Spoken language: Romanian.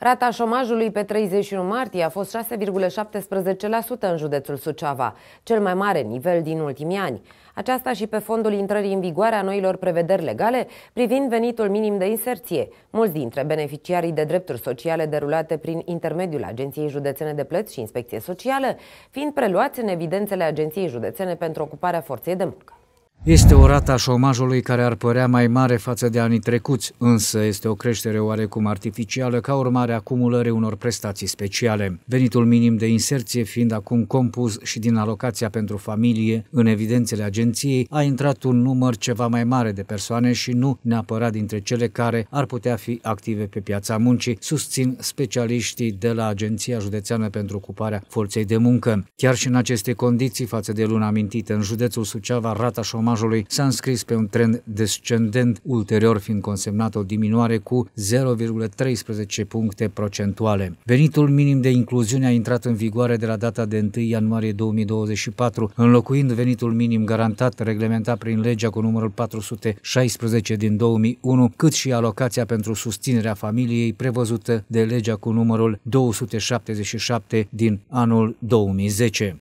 Rata șomajului pe 31 martie a fost 6,17% în județul Suceava, cel mai mare nivel din ultimii ani. Aceasta și pe fondul intrării în vigoare a noilor prevederi legale privind venitul minim de inserție. Mulți dintre beneficiarii de drepturi sociale derulate prin intermediul Agenției Județene de Plăți și Inspecție Socială, fiind preluați în evidențele Agenției Județene pentru Ocuparea Forței de Muncă. Este o rată a șomajului care ar părea mai mare față de anii trecuți, însă este o creștere oarecum artificială ca urmare a cumulării unor prestații speciale. Venitul minim de inserție fiind acum compus și din alocația pentru familie, în evidențele agenției a intrat un număr ceva mai mare de persoane și nu neapărat dintre cele care ar putea fi active pe piața muncii, susțin specialiștii de la Agenția Județeană pentru Ocuparea Forței de Muncă. Chiar și în aceste condiții față de luna amintită, în județul Suceava, rata șomajului șomajului s-a înscris pe un trend descendent, ulterior fiind consemnat o diminuare cu 0,13 puncte procentuale. Venitul minim de incluziune a intrat în vigoare de la data de 1 ianuarie 2024, înlocuind venitul minim garantat reglementat prin legea cu numărul 416 din 2001, cât și alocația pentru susținerea familiei prevăzută de legea cu numărul 277 din anul 2010.